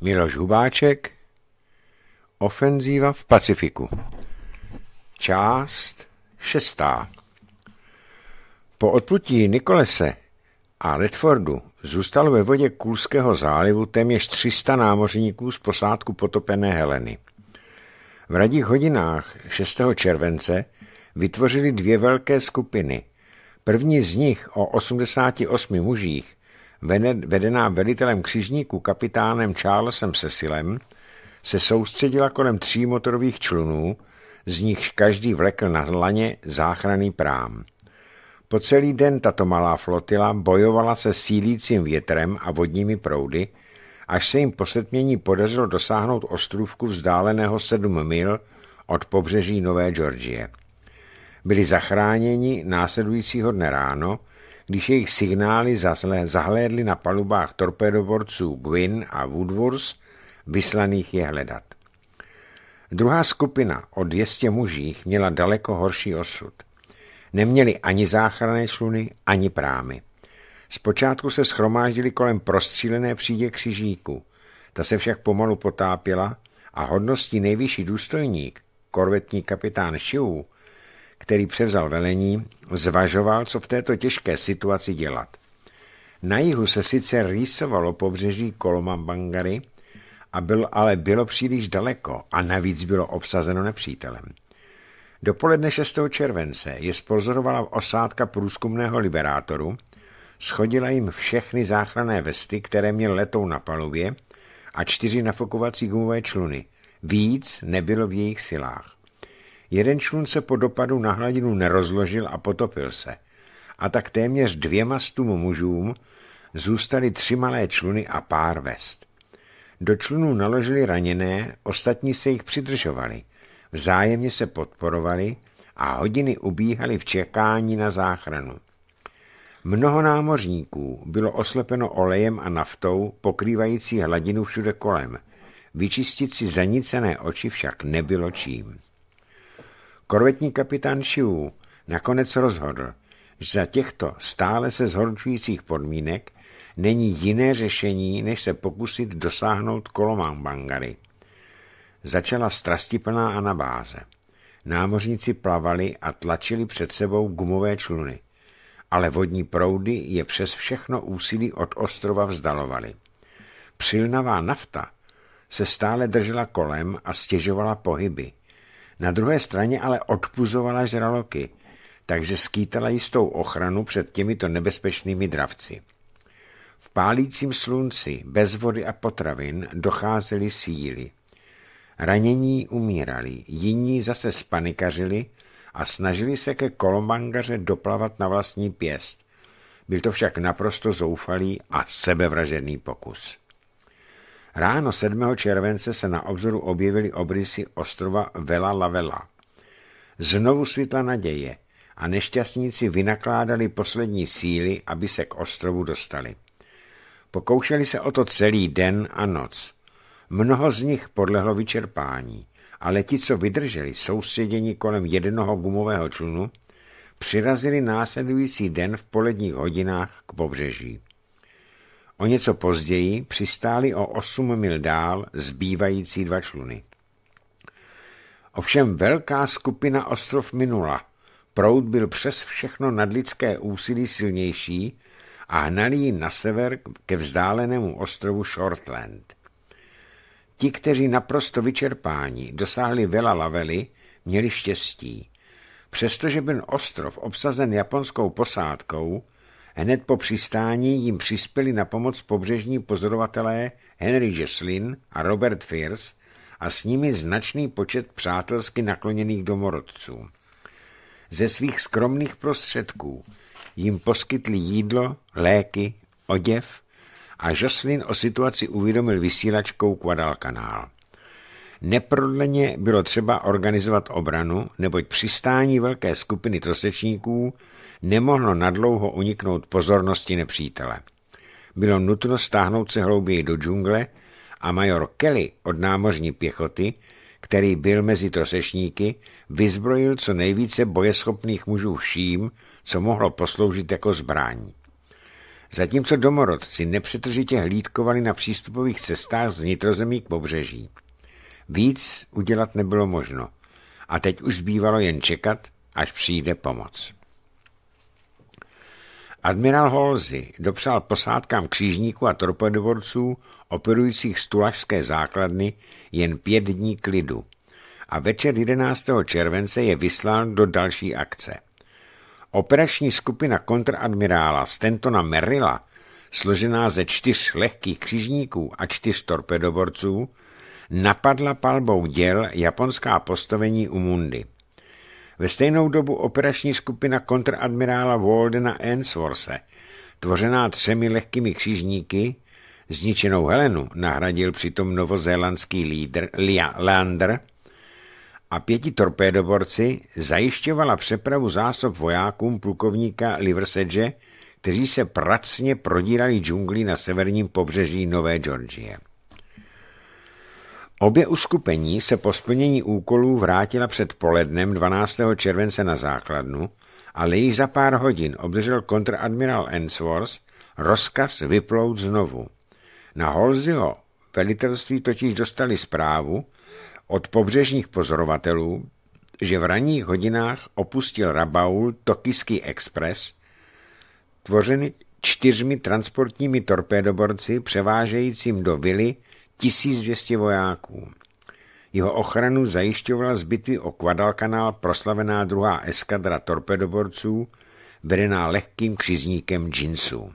Miloš Hubáček Ofenzíva v Pacifiku Část šestá Po odplutí Nikolese a Redfordu zůstalo ve vodě Kulského zálivu téměř 300 námořníků z posádku potopené Heleny. V radích hodinách 6. července vytvořili dvě velké skupiny. První z nich o 88 mužích vedená velitelem křižníku kapitánem Charlesem Cecilem, se soustředila kolem tří motorových člunů, z nichž každý vlekl na zlaně záchranný prám. Po celý den tato malá flotila bojovala se sílícím větrem a vodními proudy, až se jim po setmění podařilo dosáhnout ostrůvku vzdáleného sedm mil od pobřeží Nové Georgie. Byli zachráněni následujícího dne ráno, když jejich signály zahlédly na palubách torpedoborců Gwyn a Woodworth, vyslaných je hledat. Druhá skupina o 200 mužích měla daleko horší osud. Neměli ani záchranné sluny, ani prámy. Zpočátku se schromáždili kolem prostřílené přídě křižíku. Ta se však pomalu potápěla a hodností nejvyšší důstojník, korvetní kapitán Shiu, který převzal velení, zvažoval, co v této těžké situaci dělat. Na jihu se sice rýsovalo pobřeží Kolomambangary, a byl, ale bylo příliš daleko a navíc bylo obsazeno nepřítelem. Dopoledne 6. července je spozorovala osádka průzkumného liberátoru, schodila jim všechny záchranné vesty, které měl letou na palubě, a čtyři nafokovací gumové čluny. Víc nebylo v jejich silách. Jeden člun se po dopadu na hladinu nerozložil a potopil se. A tak téměř dvěma stům mužům zůstaly tři malé čluny a pár vest. Do člunů naložili raněné, ostatní se jich přidržovali. Vzájemně se podporovali a hodiny ubíhaly v čekání na záchranu. Mnoho námořníků bylo oslepeno olejem a naftou, pokrývající hladinu všude kolem. Vyčistit si zanícené oči však nebylo čím. Korvetní kapitán Shiu nakonec rozhodl, že za těchto stále se zhorčujících podmínek není jiné řešení, než se pokusit dosáhnout kolomán Bangary. Začala strastiplná anabáze. Námořníci plavali a tlačili před sebou gumové čluny, ale vodní proudy je přes všechno úsilí od ostrova vzdalovaly. Přilnavá nafta se stále držela kolem a stěžovala pohyby, na druhé straně ale odpuzovala žraloky, takže skýtala jistou ochranu před těmito nebezpečnými dravci. V pálícím slunci, bez vody a potravin, docházely síly. Ranění umírali, jiní zase spanikařili a snažili se ke kolomangaře doplavat na vlastní pěst. Byl to však naprosto zoufalý a sebevražedný pokus. Ráno 7. července se na obzoru objevily obrysy ostrova Vela Lavela. Znovu světla naděje a nešťastníci vynakládali poslední síly, aby se k ostrovu dostali. Pokoušeli se o to celý den a noc. Mnoho z nich podlehlo vyčerpání, ale ti, co vydrželi soustředění kolem jednoho gumového člunu, přirazili následující den v poledních hodinách k pobřeží. O něco později přistáli o 8 mil dál zbývající dva čluny. Ovšem velká skupina ostrov minula. Proud byl přes všechno nadlidské úsilí silnější a hnali ji na sever ke vzdálenému ostrovu Shortland. Ti, kteří naprosto vyčerpání dosáhli Vela Lavely, měli štěstí. Přestože byl ostrov obsazen japonskou posádkou, Hned po přistání jim přispěli na pomoc pobřežní pozorovatelé Henry Jesslin a Robert Fiers a s nimi značný počet přátelsky nakloněných domorodců. Ze svých skromných prostředků jim poskytli jídlo, léky, oděv a Jocelyn o situaci uvědomil vysílačkou kanál. Neprodleně bylo třeba organizovat obranu, neboť přistání velké skupiny trosečníků nemohlo nadlouho uniknout pozornosti nepřítele. Bylo nutno stáhnout se hlouběji do džungle a major Kelly od námořní pěchoty, který byl mezi trosečníky, vyzbrojil co nejvíce bojeschopných mužů vším, co mohlo posloužit jako zbrání. Zatímco domorodci nepřetržitě hlídkovali na přístupových cestách z vnitrozemí k pobřeží. Víc udělat nebylo možno a teď už zbývalo jen čekat, až přijde pomoc. Admirál Holzy dopřál posádkám křížníků a torpedovodců operujících z Tulašské základny jen pět dní klidu a večer 11. července je vyslán do další akce. Operační skupina kontradmirála Stentona Merrilla, složená ze čtyř lehkých křižníků a čtyř torpedoborců, napadla palbou děl japonská postavení u Mundy. Ve stejnou dobu operační skupina kontradmirála Waldena Ensworse, tvořená třemi lehkými křižníky, zničenou Helenu nahradil přitom novozélandský lídr Lia Lander a pěti torpédoborci zajišťovala přepravu zásob vojákům plukovníka Liversedge, kteří se pracně prodírali džunglí na severním pobřeží Nové Georgie. Obě uskupení se po splnění úkolů vrátila před polednem 12. července na základnu, ale již za pár hodin obdržel kontradmirál Ensworth rozkaz vyplout znovu. Na Holzyho velitelství totiž dostali zprávu od pobřežních pozorovatelů, že v ranních hodinách opustil Rabaul Tokijský expres, tvořený čtyřmi transportními torpédoborci převážejícím do vily 1200 vojáků. Jeho ochranu zajišťovala z bitvy o kvadalkanál proslavená druhá eskadra torpedoborců, vedená lehkým křizníkem džinsů.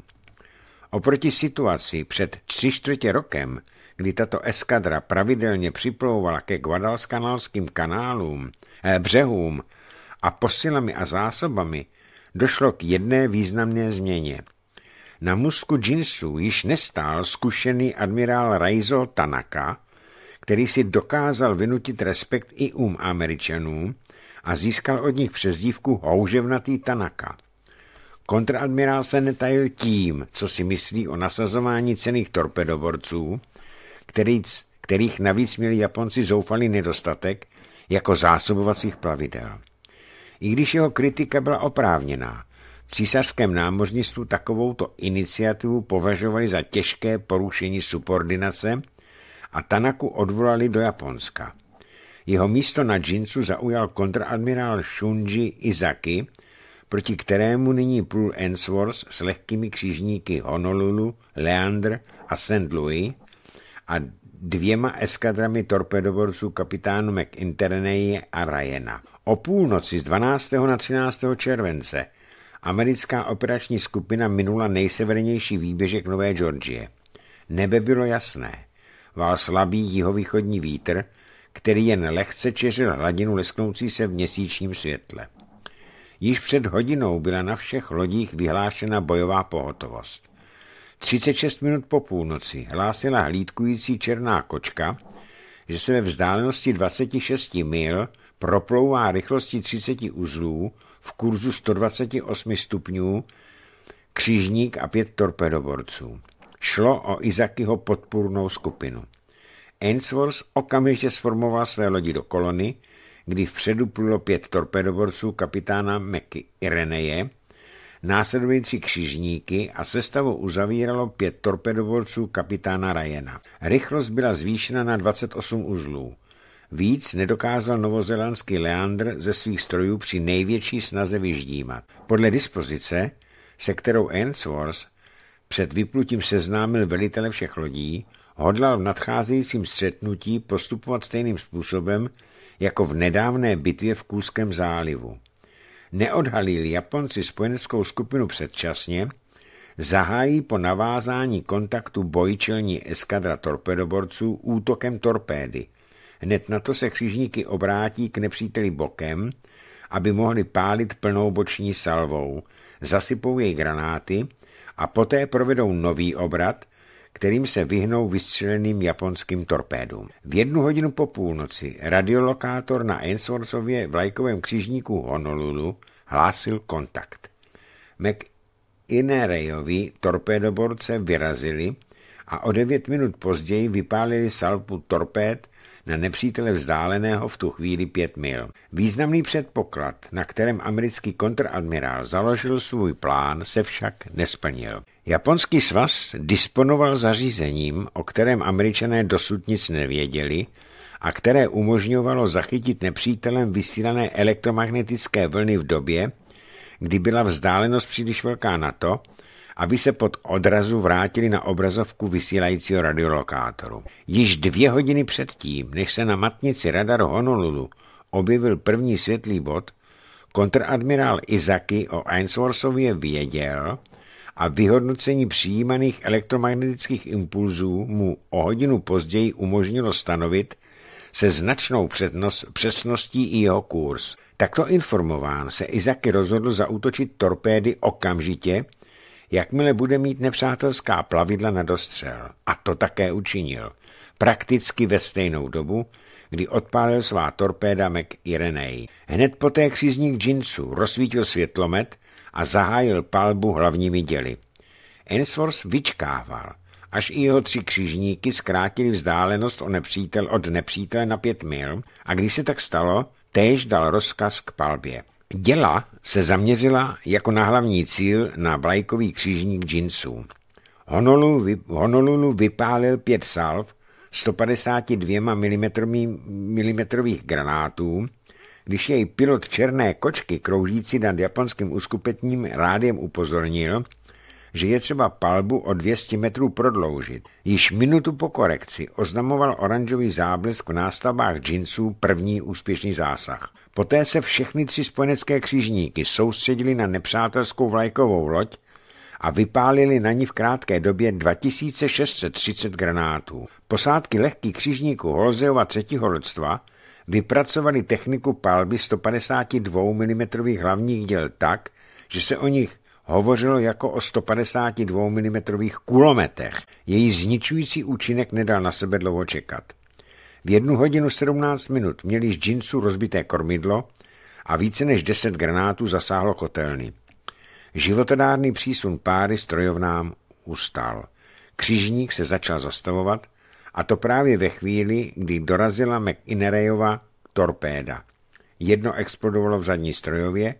Oproti situaci před tři čtvrtě rokem, kdy tato eskadra pravidelně připlouvala ke kvadalskanálským kanálům, eh, břehům a posilami a zásobami, došlo k jedné významné změně – na musku džinsů již nestál zkušený admirál Raizo Tanaka, který si dokázal vynutit respekt i um Američanů a získal od nich přezdívku houževnatý Tanaka. Kontradmirál se netajil tím, co si myslí o nasazování cených torpedoborců, který, kterých navíc měli Japonci zoufalý nedostatek jako zásobovacích plavidel. I když jeho kritika byla oprávněná, v císařském námořnictvu takovouto iniciativu považovali za těžké porušení subordinace a Tanaku odvolali do Japonska. Jeho místo na džincu zaujal kontradmirál Shunji Izaki, proti kterému nyní plul Ensworth s lehkými křížníky Honolulu, Leandr a St. Louis a dvěma eskadrami torpedoborců kapitánu McInterney a Ryana. O půlnoci z 12. na 13. července Americká operační skupina minula nejsevernější výběžek Nové Georgie. Nebe bylo jasné. Vál slabý jihovýchodní vítr, který jen lehce čeřil hladinu lesknoucí se v měsíčním světle. Již před hodinou byla na všech lodích vyhlášena bojová pohotovost. 36 minut po půlnoci hlásila hlídkující černá kočka, že se ve vzdálenosti 26 mil proplouvá rychlostí 30 uzlů v kurzu 128 stupňů, křižník a pět torpedoborců. Šlo o Izakyho podpůrnou skupinu. Ainsworth okamžitě sformoval své lodi do kolony, kdy vpředu plulo pět torpedoborců kapitána Meky Ireneje, následující křižníky a sestavu uzavíralo pět torpedoborců kapitána Rajena. Rychlost byla zvýšena na 28 uzlů. Víc nedokázal novozelandský Leandr ze svých strojů při největší snaze vyždímat. Podle dispozice, se kterou Ainsworth před vyplutím seznámil velitele všech lodí, hodlal v nadcházejícím střetnutí postupovat stejným způsobem jako v nedávné bitvě v Kůzském zálivu. Neodhalili Japonci spojeneckou skupinu předčasně, zahájí po navázání kontaktu bojčelní eskadra torpedoborců útokem torpédy – Hned na to se křižníky obrátí k nepříteli bokem, aby mohli pálit plnou boční salvou, zasypou jej granáty a poté provedou nový obrat, kterým se vyhnou vystřeleným japonským torpédům. V jednu hodinu po půlnoci radiolokátor na v vlajkovém křižníku Honolulu hlásil kontakt. McInerejovi torpédoborce vyrazili a o devět minut později vypálili salpu torpéd na nepřítele vzdáleného v tu chvíli pět mil. Významný předpoklad, na kterém americký kontradmirál založil svůj plán, se však nesplnil. Japonský svaz disponoval zařízením, o kterém američané dosud nic nevěděli, a které umožňovalo zachytit nepřítelem vysílané elektromagnetické vlny v době, kdy byla vzdálenost příliš velká na to, aby se pod odrazu vrátili na obrazovku vysílajícího radiolokátoru. Již dvě hodiny předtím, než se na matnici radaru Honolulu objevil první světlý bod, kontradmirál Izaki o Ainsworthově věděl a vyhodnocení přijímaných elektromagnetických impulzů mu o hodinu později umožnilo stanovit se značnou přednos, přesností i jeho kurz. Takto informován se Izaki rozhodl zaútočit torpédy okamžitě, jakmile bude mít nepřátelská plavidla na dostřel. A to také učinil. Prakticky ve stejnou dobu, kdy odpálil svá torpéda Mac Irenej. Hned poté křízník džinsů rozsvítil světlomet a zahájil palbu hlavními děly. Ensworth vyčkával, až i jeho tři křižníky zkrátili vzdálenost o nepřítel od nepřítele na pět mil a když se tak stalo, též dal rozkaz k palbě. Děla se zaměřila jako na hlavní cíl na vlajkový křížník džinsů. Honolulu vypálil pět salv 152 mm granátů, když jej pilot černé kočky kroužící nad japonským uskupetním rádiem upozornil, že je třeba palbu o 200 metrů prodloužit. Již minutu po korekci oznamoval oranžový záblesk v nástavbách džinsů první úspěšný zásah. Poté se všechny tři spojenecké křižníky soustředili na nepřátelskou vlajkovou loď a vypálili na ní v krátké době 2630 granátů. Posádky lehkých křižníků Holzeova třetího loďstva vypracovali techniku palby 152 mm hlavních děl tak, že se o nich hovořilo jako o 152 mm kulometech. Její zničující účinek nedal na sebe dlouho čekat. V jednu hodinu 17 minut měli z džinsu rozbité kormidlo a více než 10 granátů zasáhlo kotelny. Životodárný přísun páry strojovnám ustal. Křižník se začal zastavovat a to právě ve chvíli, kdy dorazila McInerejova torpéda. Jedno explodovalo v zadní strojově,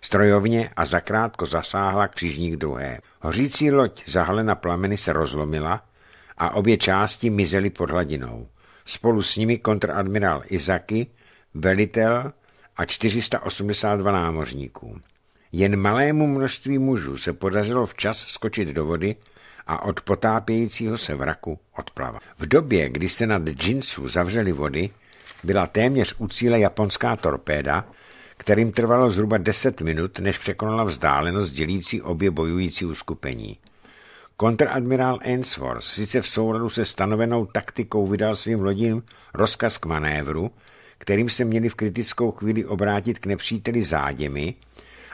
strojovně a zakrátko zasáhla křižník druhé. Hořící loď zahalena plameny se rozlomila a obě části mizely pod hladinou spolu s nimi kontradmirál Izaki, velitel a 482 námořníků. Jen malému množství mužů se podařilo včas skočit do vody a od potápějícího se vraku odplavat. V době, kdy se nad Jinsu zavřely vody, byla téměř u cíle japonská torpéda, kterým trvalo zhruba 10 minut, než překonala vzdálenost dělící obě bojující uskupení. Kontradmirál Ainsworth sice v souladu se stanovenou taktikou vydal svým lodím rozkaz k manévru, kterým se měli v kritickou chvíli obrátit k nepříteli záděmi,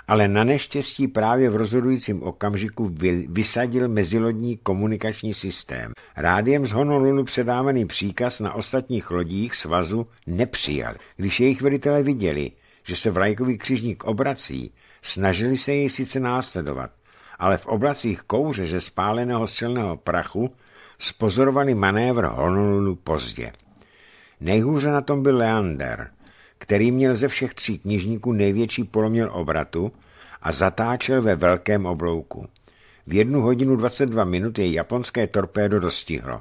ale na neštěstí právě v rozhodujícím okamžiku vysadil mezilodní komunikační systém. Rádiem z Honolulu předávaný příkaz na ostatních lodích svazu nepřijal. Když jejich velitelé viděli, že se vlajkový křižník obrací, snažili se jej sice následovat, ale v oblacích kouře ze spáleného střelného prachu spozorovali manévr Honolulu pozdě. Nejhůře na tom byl Leander, který měl ze všech tří knižníků největší poloměr obratu a zatáčel ve velkém oblouku. V jednu hodinu 22 minut jej japonské torpédo dostihlo.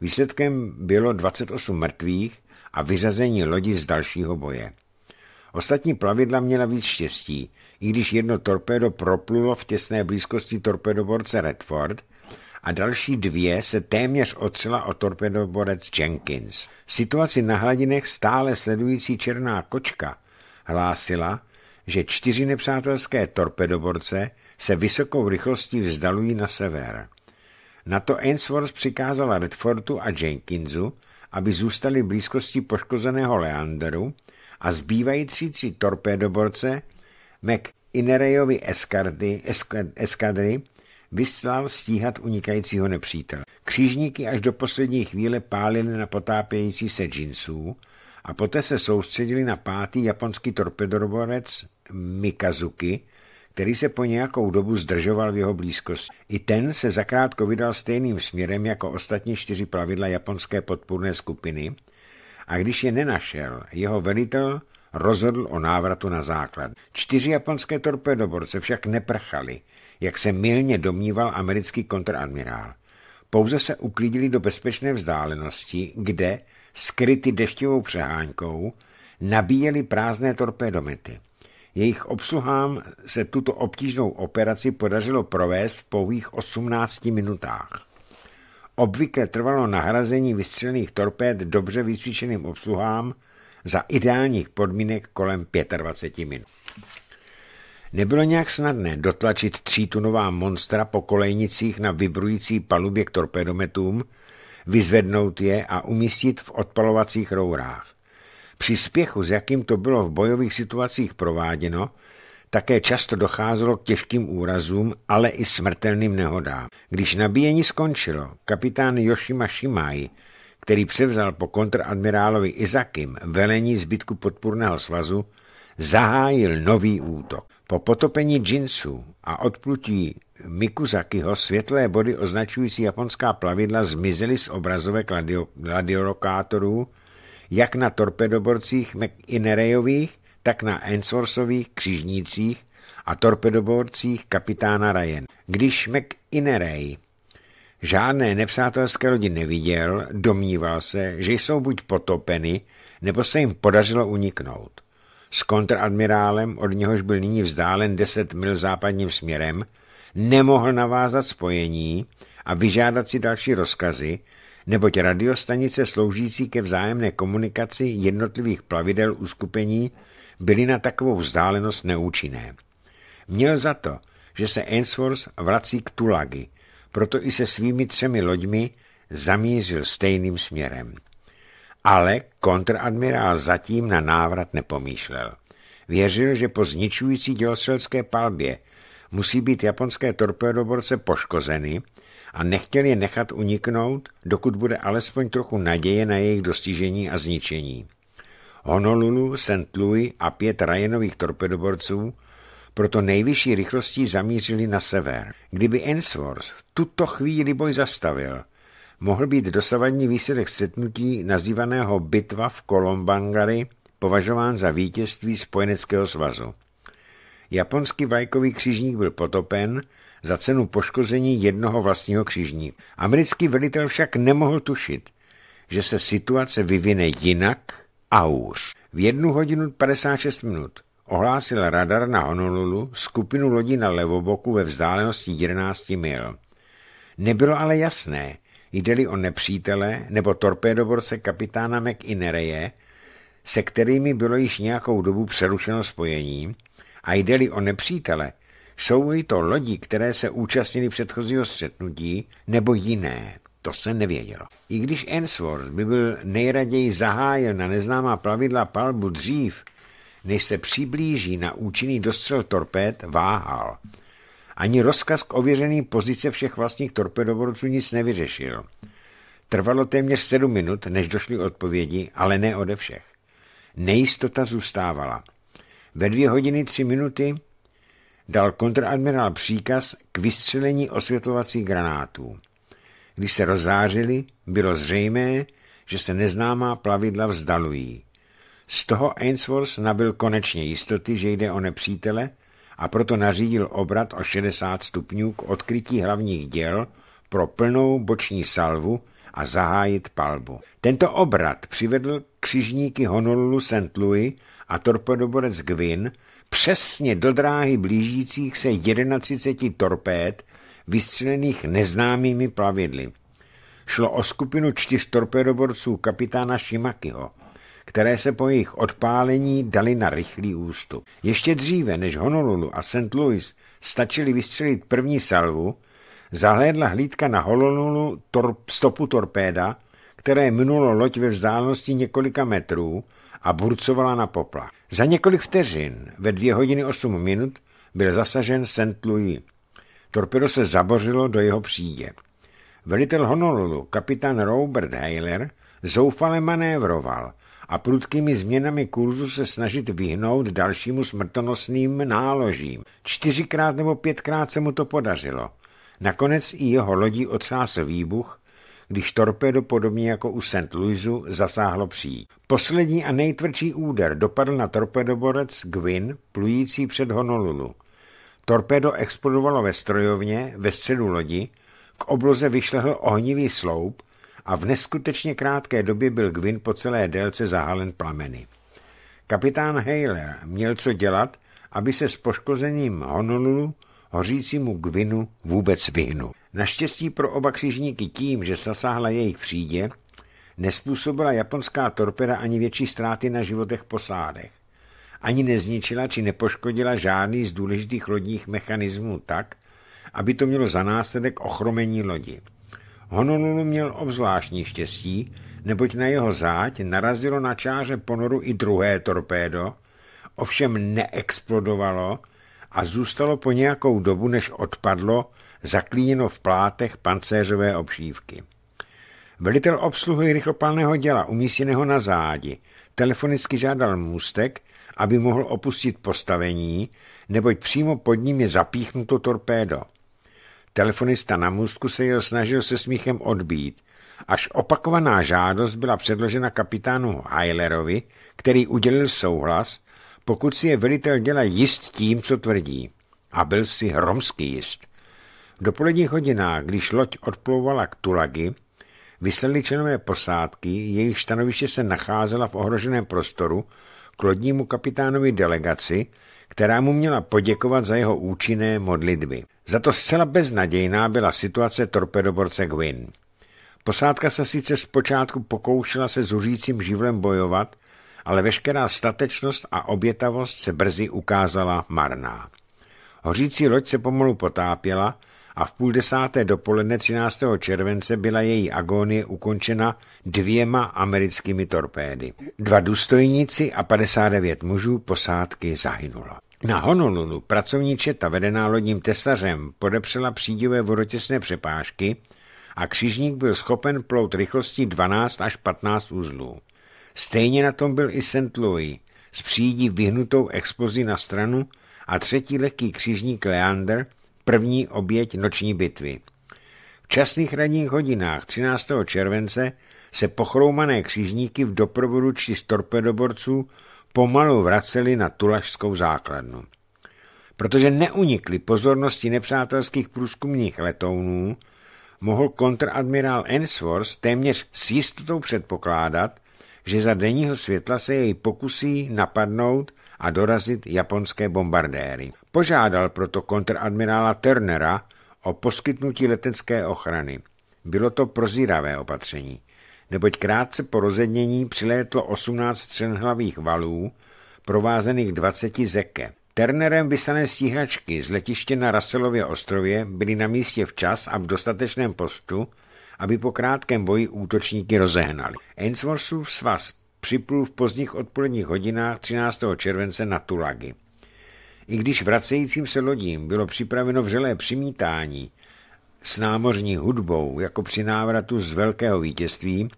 Výsledkem bylo 28 mrtvých a vyřazení lodi z dalšího boje. Ostatní plavidla měla víc štěstí, i když jedno torpédo proplulo v těsné blízkosti torpedoborce Redford a další dvě se téměř ocila o torpedoborec Jenkins. Situaci na hladinech stále sledující černá kočka hlásila, že čtyři nepřátelské torpedoborce se vysokou rychlostí vzdalují na sever. Na to Ainsworth přikázala Redfordu a Jenkinsu, aby zůstali v blízkosti poškozeného Leanderu a zbývající tři torpédoborce Inerejovi eskardy, eskadry vyslal stíhat unikajícího nepřítele. Křížníky až do poslední chvíle pálili na potápějící se džinsů a poté se soustředili na pátý japonský torpedoborec Mikazuki, který se po nějakou dobu zdržoval v jeho blízkosti. I ten se zakrátko vydal stejným směrem jako ostatní čtyři plavidla japonské podpůrné skupiny – a když je nenašel, jeho velitel rozhodl o návratu na základ. Čtyři japonské torpedoborce však neprchali, jak se milně domníval americký kontradmirál. Pouze se uklidili do bezpečné vzdálenosti, kde, skryty deštivou přehánkou, nabíjeli prázdné torpedomety. Jejich obsluhám se tuto obtížnou operaci podařilo provést v pouhých 18 minutách. Obvykle trvalo nahrazení vystřelených torpéd dobře vycvičeným obsluhám za ideálních podmínek kolem 25 minut. Nebylo nějak snadné dotlačit třítunová monstra po kolejnicích na vibrující palubě k torpedometům, vyzvednout je a umístit v odpalovacích rourách. Při spěchu, s jakým to bylo v bojových situacích prováděno, také často docházelo k těžkým úrazům, ale i smrtelným nehodám. Když nabíjení skončilo, kapitán Yoshima Shimai, který převzal po kontradmirálovi Izakim velení zbytku podpůrného svazu, zahájil nový útok. Po potopení Jinsu a odplutí Mikuzakiho světlé body označující japonská plavidla zmizely z obrazovek radio, radiolokátorů, jak na torpedoborcích McInerejových, tak na Ensworthových křižnících a torpedoborcích kapitána Ryan. Když McInneray žádné nepřátelské lodi neviděl, domníval se, že jsou buď potopeny, nebo se jim podařilo uniknout. S kontradmirálem, od něhož byl nyní vzdálen 10 mil západním směrem, nemohl navázat spojení a vyžádat si další rozkazy, neboť radiostanice sloužící ke vzájemné komunikaci jednotlivých plavidel uskupení byly na takovou vzdálenost neúčinné. Měl za to, že se Ainsworth vrací k Tulagi, proto i se svými třemi loďmi zamířil stejným směrem. Ale kontradmirál zatím na návrat nepomýšlel. Věřil, že po zničující dělostřelské palbě musí být japonské torpédoborce poškozeny a nechtěl je nechat uniknout, dokud bude alespoň trochu naděje na jejich dostižení a zničení. Honolulu, St. Louis a pět rajenových torpedoborců proto nejvyšší rychlostí zamířili na sever. Kdyby Ensworth v tuto chvíli boj zastavil, mohl být dosavadní výsledek setnutí nazývaného bitva v Kolombangary považován za vítězství Spojeneckého svazu. Japonský vajkový křižník byl potopen za cenu poškození jednoho vlastního křižní. Americký velitel však nemohl tušit, že se situace vyvine jinak Aur. V jednu hodinu 56 minut ohlásil radar na Honolulu skupinu lodí na levoboku ve vzdálenosti 11 mil. Nebylo ale jasné, jde-li o nepřítele nebo torpédoborce kapitána McInnereje, se kterými bylo již nějakou dobu přerušeno spojení, a jde-li o nepřítele, jsou to lodi, které se účastnili předchozího střetnutí, nebo jiné. To se nevědělo. I když Ensworth by byl nejraději zahájen na neznámá plavidla palbu dřív, než se přiblíží na účinný dostřel torpéd, váhal. Ani rozkaz k ověřený pozice všech vlastních torpedoborců nic nevyřešil. Trvalo téměř sedm minut, než došly odpovědi, ale ne ode všech. Nejistota zůstávala. Ve dvě hodiny tři minuty dal kontradmirál příkaz k vystřelení osvětlovacích granátů. Když se rozářili, bylo zřejmé, že se neznámá plavidla vzdalují. Z toho Ainsworth nabil konečně jistoty, že jde o nepřítele a proto nařídil obrat o 60 stupňů k odkrytí hlavních děl pro plnou boční salvu a zahájit palbu. Tento obrat přivedl křižníky Honolulu St. Louis a torpedoborec Gwyn přesně do dráhy blížících se 31 torpéd vystřelených neznámými plavidly. Šlo o skupinu čtyř torpedoborců kapitána Šimakyho, které se po jejich odpálení dali na rychlý ústup. Ještě dříve, než Honolulu a St. Louis stačili vystřelit první salvu, zahlédla hlídka na Honolulu torp, stopu torpéda, které minulo loď ve vzdálenosti několika metrů a burcovala na poplach. Za několik vteřin, ve dvě hodiny osm minut, byl zasažen St. Louis. Torpedo se zabořilo do jeho přídě. Velitel Honolulu, kapitán Robert Heiler, zoufale manévroval a prudkými změnami kurzu se snažit vyhnout dalšímu smrtonosným náložím. Čtyřikrát nebo pětkrát se mu to podařilo. Nakonec i jeho lodí otřásl výbuch, když torpedo podobně jako u St. Louisu zasáhlo pří. Poslední a nejtvrdší úder dopadl na torpedoborec Gwyn, plující před Honolulu. Torpédo explodovalo ve strojovně ve středu lodi, k obloze vyšlehl ohnivý sloup a v neskutečně krátké době byl Gwyn po celé délce zahalen plameny. Kapitán Hailer měl co dělat, aby se s poškozením Honolulu hořícímu Gwynu vůbec vyhnul. Naštěstí pro oba křižníky tím, že zasáhla jejich přídě, nespůsobila japonská torpeda ani větší ztráty na životech posádech ani nezničila či nepoškodila žádný z důležitých lodních mechanismů tak, aby to mělo za následek ochromení lodi. Honolulu měl obzvláštní štěstí, neboť na jeho záď narazilo na čáře ponoru i druhé torpédo, ovšem neexplodovalo a zůstalo po nějakou dobu, než odpadlo, zaklíněno v plátech pancéřové obšívky. Velitel obsluhy rychlopalného děla umístěného na zádi telefonicky žádal můstek, aby mohl opustit postavení, neboť přímo pod ním je zapíchnuto torpédo. Telefonista na můstku se jeho snažil se smíchem odbít, až opakovaná žádost byla předložena kapitánu Heilerovi, který udělil souhlas, pokud si je velitel dělá jist tím, co tvrdí. A byl si hromský jist. V dopoledních hodinách, když loď odplouvala k Tulagi, vyslali členové posádky, jejich stanoviště se nacházela v ohroženém prostoru, k lodnímu kapitánovi delegaci, která mu měla poděkovat za jeho účinné modlitby. Za to zcela beznadějná byla situace torpedoborce Gwyn. Posádka se sice zpočátku pokoušela se zuřícím živlem bojovat, ale veškerá statečnost a obětavost se brzy ukázala marná. Hořící loď se pomalu potápěla a v půl desáté dopoledne 13. července byla její agónie ukončena dvěma americkými torpédy. Dva důstojníci a 59 mužů posádky zahynulo. Na Honolulu pracovní četa vedená lodním tesařem podepřela přídivé vodotěsné přepážky a křižník byl schopen plout rychlostí 12 až 15 uzlů. Stejně na tom byl i St. Louis s přídí vyhnutou explozí na stranu a třetí lehký křižník Leander – první oběť noční bitvy. V časných ranních hodinách 13. července se pochroumané křižníky v doprovodu čtyř torpedoborců pomalu vraceli na tulašskou základnu. Protože neunikli pozornosti nepřátelských průzkumních letounů, mohl kontradmirál Ensworth téměř s jistotou předpokládat, že za denního světla se jej pokusí napadnout a dorazit japonské bombardéry. Požádal proto kontradmirála Turnera o poskytnutí letecké ochrany. Bylo to prozíravé opatření, neboť krátce po rozednění přilétlo 18 střenhlavých valů, provázených 20 zeke. Turnerem vysané stíhačky z letiště na Raselově ostrově byly na místě včas a v dostatečném postu, aby po krátkém boji útočníky rozehnali. Ainsworthův svaz připlul v pozdních odpoledních hodinách 13. července na Tulagi. I když vracejícím se lodím bylo připraveno vřelé přimítání s námořní hudbou jako při návratu z velkého vítězství,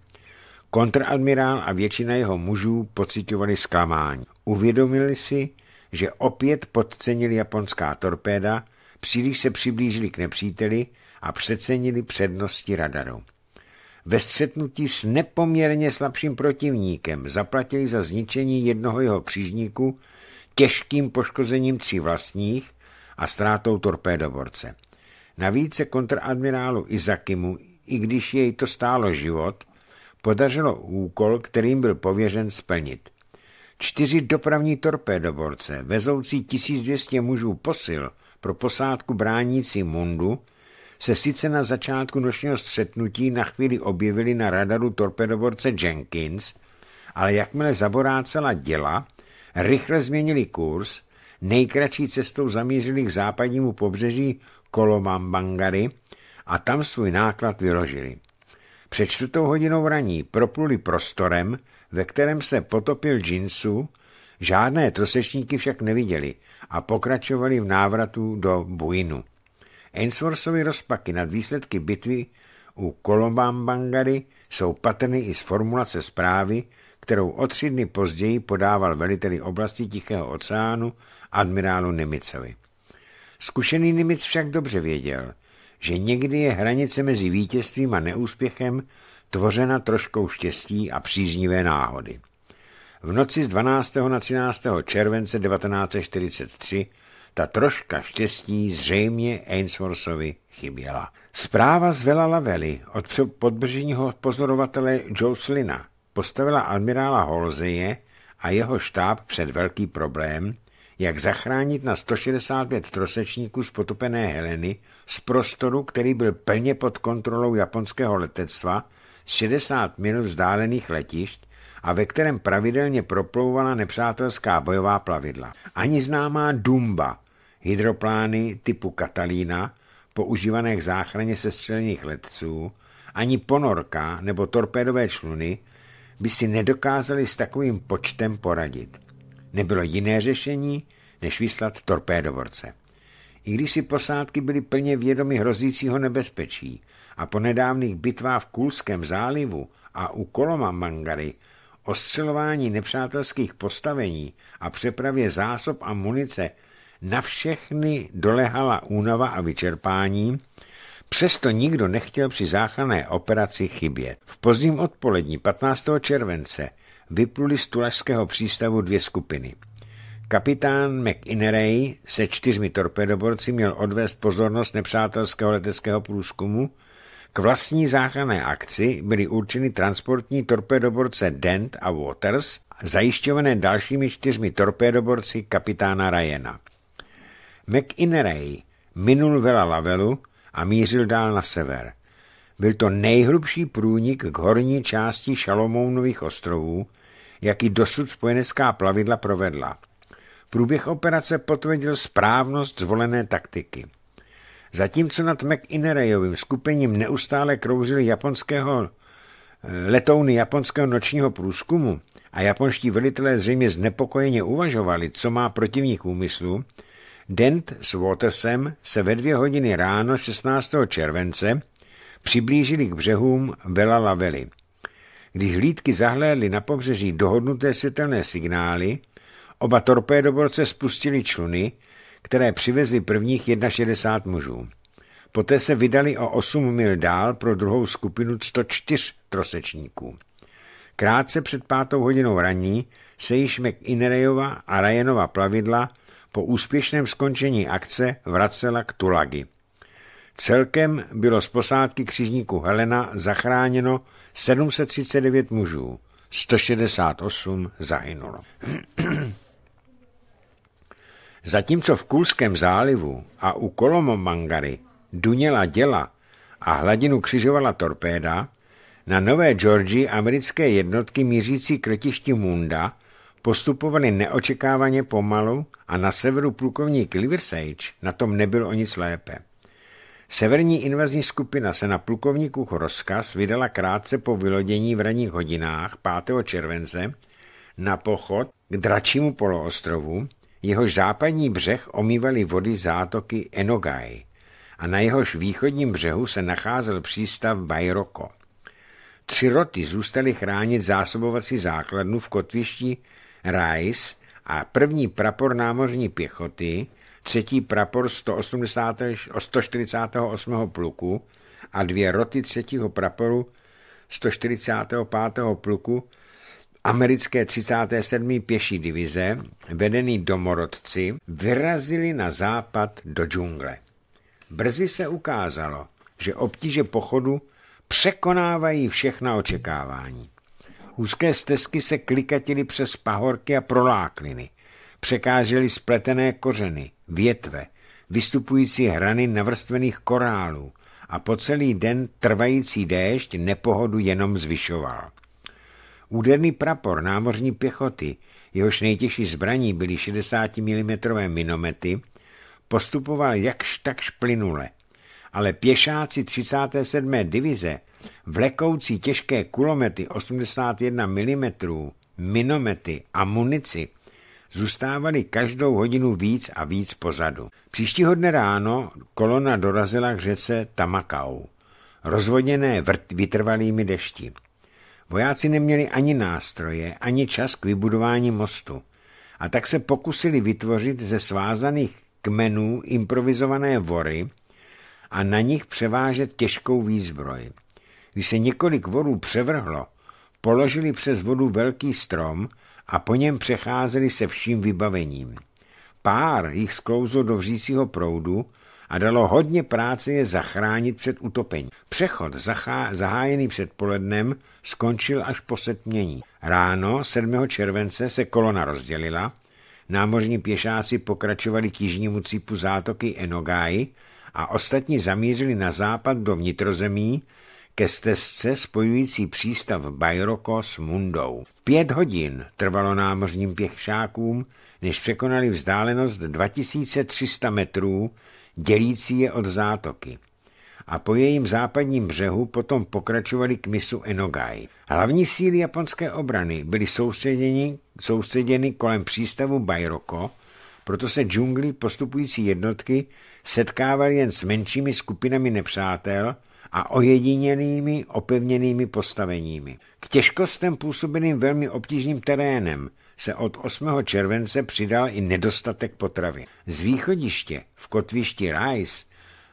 kontradmirál a většina jeho mužů pocitovali zklamání. Uvědomili si, že opět podcenili japonská torpéda, příliš se přiblížili k nepříteli a přecenili přednosti radaru. Ve střetnutí s nepoměrně slabším protivníkem zaplatili za zničení jednoho jeho křižníku těžkým poškozením tří vlastních a ztrátou torpédoborce. Navíc se kontradmirálu Izakimu, i když jej to stálo život, podařilo úkol, kterým byl pověřen splnit. Čtyři dopravní torpédoborce, vezoucí 1200 mužů posil pro posádku bránící Mundu, se sice na začátku nočního střetnutí na chvíli objevili na radaru torpedoborce Jenkins, ale jakmile zaborácela děla, rychle změnili kurz, nejkratší cestou zamířili k západnímu pobřeží Kolomambangary a tam svůj náklad vyložili. Před čtvrtou hodinou raní propluli prostorem, ve kterém se potopil džinsu, žádné trosečníky však neviděli a pokračovali v návratu do Buinu. Ainsworthovy rozpaky nad výsledky bitvy u Kolombambangary jsou patrny i z formulace zprávy, kterou o tři dny později podával veliteli oblasti Tichého oceánu admirálu Nimicovi. Zkušený Nimic však dobře věděl, že někdy je hranice mezi vítězstvím a neúspěchem tvořena troškou štěstí a příznivé náhody. V noci z 12. na 13. července 1943 ta troška štěstí zřejmě Ainsworthovi chyběla. Zpráva z Vela Lavely od podbržního pozorovatele Joe Slina – postavila admirála Holzeje a jeho štáb před velký problém, jak zachránit na 165 trosečníků z potopené Heleny z prostoru, který byl plně pod kontrolou japonského letectva z 60 mil vzdálených letišť a ve kterém pravidelně proplouvala nepřátelská bojová plavidla. Ani známá Dumba, hydroplány typu Katalína, používané k záchraně sestřelených letců, ani ponorka nebo torpédové čluny, by si nedokázali s takovým počtem poradit. Nebylo jiné řešení, než vyslat torpédovorce. I když si posádky byly plně vědomy hrozícího nebezpečí a po nedávných bitvách v Kulském zálivu a u Koloma Mangary ostřelování nepřátelských postavení a přepravě zásob a munice na všechny dolehala únava a vyčerpání, Přesto nikdo nechtěl při záchranné operaci chybět. V pozdním odpolední 15. července vypluli z tulašského přístavu dvě skupiny. Kapitán McInerney se čtyřmi torpedoborci měl odvést pozornost nepřátelského leteckého průzkumu. K vlastní záchranné akci byly určeny transportní torpedoborce Dent a Waters, zajišťované dalšími čtyřmi torpedoborci kapitána Ryana. McInerney minul Vela Lavelu, a mířil dál na sever. Byl to nejhlubší průnik k horní části Šalomounových ostrovů, jaký dosud spojenecká plavidla provedla. Průběh operace potvrdil správnost zvolené taktiky. Zatímco nad McInnerejovým skupením neustále kroužili japonského eh, letouny japonského nočního průzkumu a japonští velitelé zřejmě znepokojeně uvažovali, co má protivník úmyslu, Dent s Watersem se ve dvě hodiny ráno 16. července přiblížili k břehům Vela Lavely. Když hlídky zahlédly na pobřeží dohodnuté světelné signály, oba torpédoborce spustili čluny, které přivezly prvních 61 mužů. Poté se vydali o 8 mil dál pro druhou skupinu 104 trosečníků. Krátce před pátou hodinou raní se již McInerejova a Ryanova plavidla po úspěšném skončení akce vracela k Tulagi. Celkem bylo z posádky křižníku Helena zachráněno 739 mužů, 168 zahynulo. Zatímco v Kulském zálivu a u Kolomomangary duněla děla a hladinu křižovala torpéda, na Nové Georgii americké jednotky mířící k letišti Munda postupovali neočekávaně pomalu a na severu plukovník Liversage na tom nebyl o nic lépe. Severní invazní skupina se na plukovníku rozkaz vydala krátce po vylodění v ranních hodinách 5. července na pochod k dračímu poloostrovu, jehož západní břeh omývaly vody zátoky Enogai a na jehož východním břehu se nacházel přístav Bajroko. Tři roty zůstaly chránit zásobovací základnu v kotvišti Rice a první prapor námořní pěchoty, třetí prapor 180, 148. pluku a dvě roty třetího praporu 145. pluku americké 37. pěší divize, vedený domorodci, vyrazili na západ do džungle. Brzy se ukázalo, že obtíže pochodu překonávají všechna očekávání. Úzké stezky se klikatily přes pahorky a prolákliny. Překážely spletené kořeny, větve, vystupující hrany navrstvených korálů a po celý den trvající déšť nepohodu jenom zvyšoval. Úderný prapor námořní pěchoty, jehož nejtěžší zbraní byly 60 mm minomety, postupoval jakž tak šplinule – ale pěšáci 37. divize, vlekoucí těžké kulomety 81 mm, minomety a munici, zůstávali každou hodinu víc a víc pozadu. Příštího dne ráno kolona dorazila k řece Tamakau, rozvodněné vrt vytrvalými dešti. Vojáci neměli ani nástroje, ani čas k vybudování mostu a tak se pokusili vytvořit ze svázaných kmenů improvizované vory, a na nich převážet těžkou výzbroj. Když se několik vorů převrhlo, položili přes vodu velký strom a po něm přecházeli se vším vybavením. Pár jich sklouzlo do vřícího proudu a dalo hodně práce je zachránit před utopením. Přechod zahájený předpolednem skončil až po setmění. Ráno 7. července se kolona rozdělila, námořní pěšáci pokračovali k jižnímu cípu zátoky Enogai a ostatní zamířili na západ do vnitrozemí ke stezce spojující přístav Bajroko s Mundou. Pět hodin trvalo námořním pěchšákům, než překonali vzdálenost 2300 metrů, dělící je od zátoky a po jejím západním břehu potom pokračovali k misu Enogai. Hlavní síly japonské obrany byly soustředěny, soustředěny kolem přístavu Bajroko, proto se džungli postupující jednotky setkával jen s menšími skupinami nepřátel a ojedinělými opevněnými postaveními. K těžkostem působeným velmi obtížným terénem se od 8. července přidal i nedostatek potravy. Z východiště v kotvišti Rice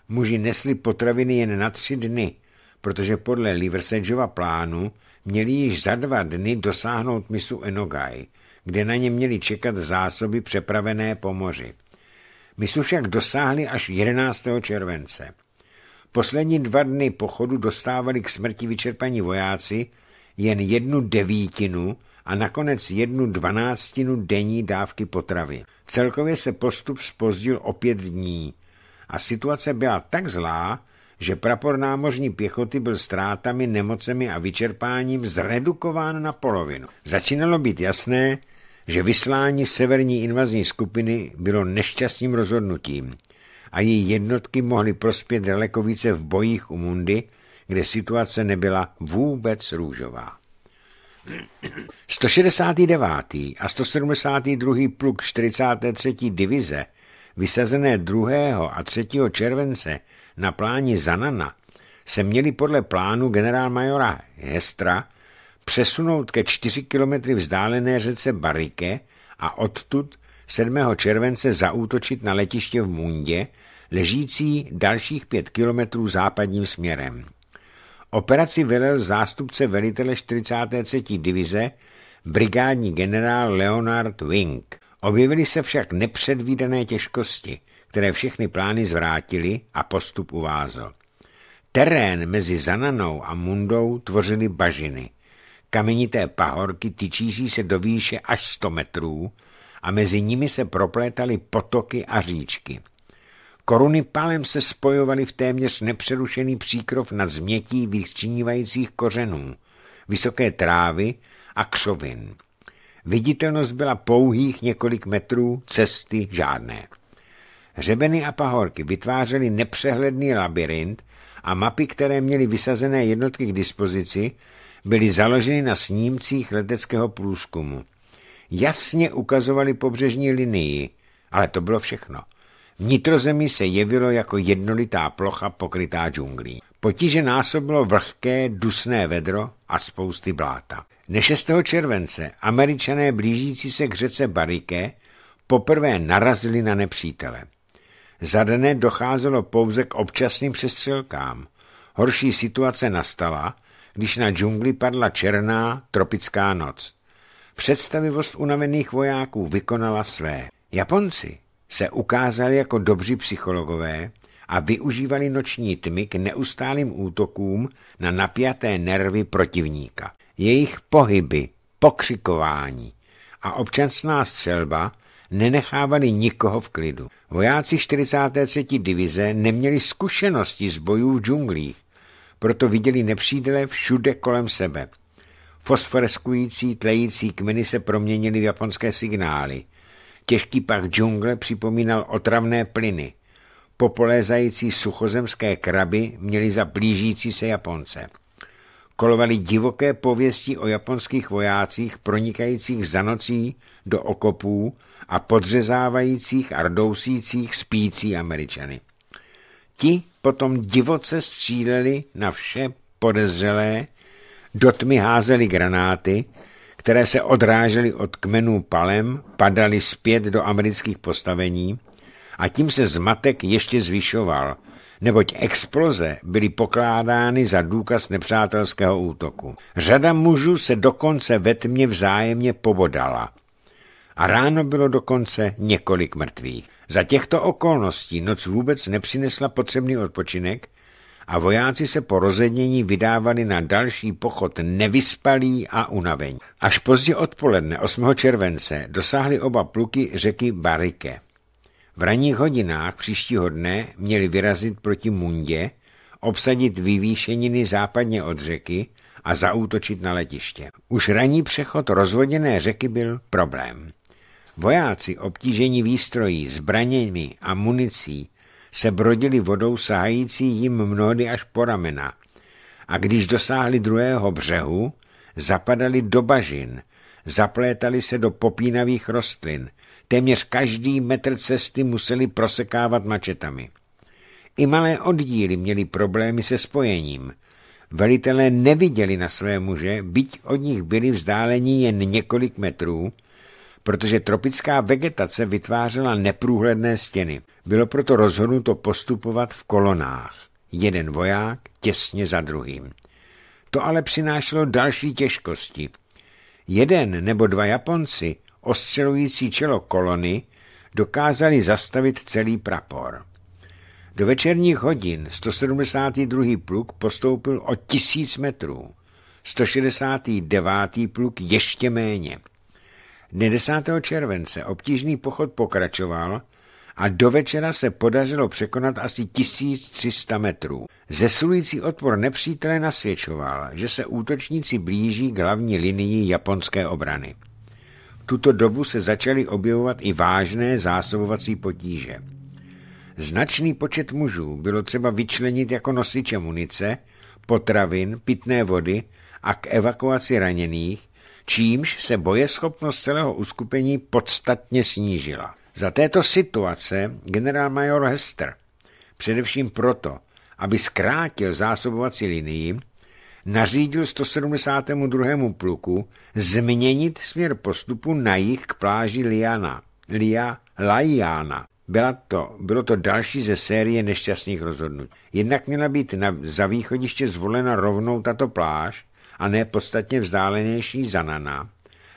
muži nesli potraviny jen na tři dny, protože podle Liversedgeova plánu měli již za dva dny dosáhnout misu Enogai, kde na ně měli čekat zásoby přepravené po moři. Misu však dosáhli až 11. července. Poslední dva dny pochodu dostávali k smrti vyčerpaní vojáci jen jednu devítinu a nakonec jednu dvanáctinu denní dávky potravy. Celkově se postup spozdil o pět dní a situace byla tak zlá, že prapor námořní pěchoty byl ztrátami, nemocemi a vyčerpáním zredukován na polovinu. Začínalo být jasné, že vyslání severní invazní skupiny bylo nešťastným rozhodnutím a její jednotky mohly prospět daleko více v bojích u Mundy, kde situace nebyla vůbec růžová. 169. a 172. pluk 43. divize, vysazené 2. a 3. července na pláni Zanana, se měli podle plánu generálmajora Hestra přesunout ke 4 kilometry vzdálené řece Barike a odtud 7. července zaútočit na letiště v Mundě, ležící dalších pět kilometrů západním směrem. Operaci velel zástupce velitele 43. divize, brigádní generál Leonard Wing. Objevily se však nepředvídané těžkosti, které všechny plány zvrátily a postup uvázl. Terén mezi Zananou a Mundou tvořily bažiny – kamenité pahorky tyčící se do výše až 100 metrů a mezi nimi se proplétaly potoky a říčky. Koruny palem se spojovaly v téměř nepřerušený příkrov nad změtí vyskřínívajících kořenů, vysoké trávy a křovin. Viditelnost byla pouhých několik metrů, cesty žádné. Hřebeny a pahorky vytvářely nepřehledný labirint a mapy, které měly vysazené jednotky k dispozici, byly založeny na snímcích leteckého průzkumu. Jasně ukazovaly pobřežní linii, ale to bylo všechno. Vnitrozemí se jevilo jako jednolitá plocha pokrytá džunglí. Potíže násobilo vlhké, dusné vedro a spousty bláta. Ne 6. července američané blížící se k řece Bariké poprvé narazili na nepřítele. Za dne docházelo pouze k občasným přestřelkám. Horší situace nastala, když na džungli padla černá tropická noc. Představivost unavených vojáků vykonala své. Japonci se ukázali jako dobří psychologové a využívali noční tmy k neustálým útokům na napjaté nervy protivníka. Jejich pohyby, pokřikování a občansná střelba nenechávali nikoho v klidu. Vojáci 43. divize neměli zkušenosti z bojů v džunglích proto viděli nepřítele všude kolem sebe. Fosforeskující, tlející kmeny se proměnily v japonské signály. Těžký pach džungle připomínal otravné plyny. Popolézající suchozemské kraby měly za blížící se Japonce. Kolovaly divoké pověsti o japonských vojácích pronikajících za nocí do okopů a podřezávajících a rdousících spící Američany. Ti potom divoce stříleli na vše podezřelé, do tmy házeli granáty, které se odrážely od kmenů palem, padaly zpět do amerických postavení a tím se zmatek ještě zvyšoval, neboť exploze byly pokládány za důkaz nepřátelského útoku. Řada mužů se dokonce ve tmě vzájemně pobodala a ráno bylo dokonce několik mrtvých. Za těchto okolností noc vůbec nepřinesla potřebný odpočinek a vojáci se po rozednění vydávali na další pochod nevyspalí a unavení. Až pozdě odpoledne 8. července dosáhly oba pluky řeky Barike. V ranních hodinách příštího dne měli vyrazit proti Mundě, obsadit vyvýšeniny západně od řeky a zaútočit na letiště. Už ranní přechod rozvoděné řeky byl problém. Vojáci obtížení výstrojí, zbraněmi a municí se brodili vodou sahající jim mnohdy až po ramena a když dosáhli druhého břehu, zapadali do bažin, zaplétali se do popínavých rostlin, téměř každý metr cesty museli prosekávat mačetami. I malé oddíly měly problémy se spojením. Velitelé neviděli na své muže, byť od nich byli vzdálení jen několik metrů, protože tropická vegetace vytvářela neprůhledné stěny. Bylo proto rozhodnuto postupovat v kolonách, jeden voják těsně za druhým. To ale přinášelo další těžkosti. Jeden nebo dva Japonci, ostřelující čelo kolony, dokázali zastavit celý prapor. Do večerních hodin 172. pluk postoupil o tisíc metrů, 169. pluk ještě méně. Dne 10. července obtížný pochod pokračoval a do večera se podařilo překonat asi 1300 metrů. Zesulující odpor nepřítele nasvědčoval, že se útočníci blíží k hlavní linii japonské obrany. Tuto dobu se začaly objevovat i vážné zásobovací potíže. Značný počet mužů bylo třeba vyčlenit jako nosiče munice, potravin, pitné vody a k evakuaci raněných, čímž se bojeschopnost celého uskupení podstatně snížila. Za této situace major Hester, především proto, aby zkrátil zásobovací linii, nařídil 172. pluku změnit směr postupu na jich k pláži Liana, Lia Lajana. Byla to, bylo to další ze série nešťastných rozhodnutí. Jednak měla být na, za východiště zvolena rovnou tato pláž, a ne podstatně vzdálenější Zanana.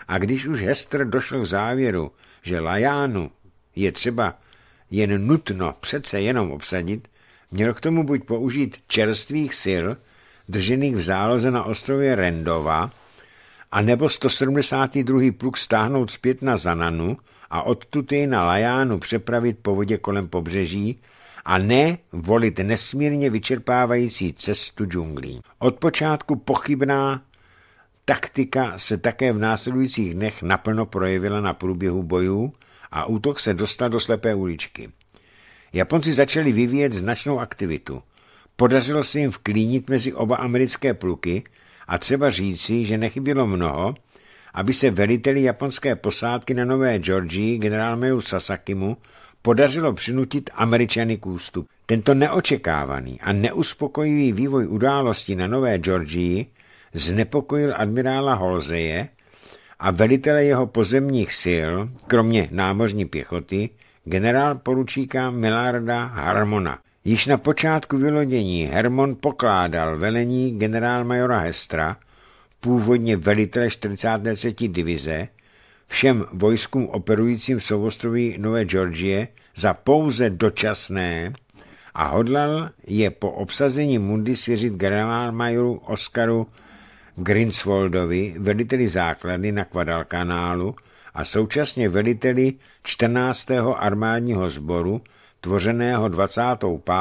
A když už Hester došel k závěru, že Lajánu je třeba jen nutno přece jenom obsadit, měl k tomu buď použít čerstvých sil, držených v záloze na ostrově Rendova, a nebo 172. pluk stáhnout zpět na Zananu a odtud jej na Lajánu přepravit po vodě kolem pobřeží a ne volit nesmírně vyčerpávající cestu džunglí. Od počátku pochybná taktika se také v následujících dnech naplno projevila na průběhu bojů a útok se dostal do slepé uličky. Japonci začali vyvíjet značnou aktivitu. Podařilo se jim vklínit mezi oba americké pluky a třeba říci, že nechybělo mnoho, aby se veliteli japonské posádky na Nové Georgii generálmeju Sasakimu podařilo přinutit Američany k ústup. Tento neočekávaný a neuspokojivý vývoj událostí na Nové Georgii znepokojil admirála Holzeje a velitele jeho pozemních sil, kromě námořní pěchoty, generál poručíka Milarda Harmona. Již na počátku vylodění Hermon pokládal velení generál majora Hestra, původně velitele 43. divize, všem vojskům operujícím v souostroví Nové Georgie za pouze dočasné a hodlal je po obsazení Mundy svěřit generálmajoru Oskaru Grinswoldovi, veliteli základny na Kvadalkanálu a současně veliteli 14. armádního sboru, tvořeného 25.,